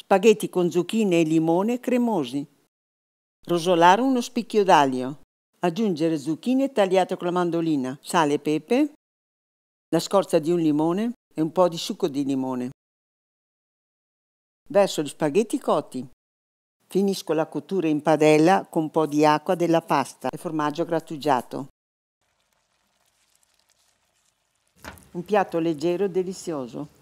spaghetti con zucchine e limone cremosi. Rosolare uno spicchio d'aglio. Aggiungere zucchine tagliate con la mandolina, sale e pepe, la scorza di un limone e un po' di succo di limone. Verso gli spaghetti cotti. Finisco la cottura in padella con un po' di acqua della pasta e formaggio grattugiato. Un piatto leggero e delizioso.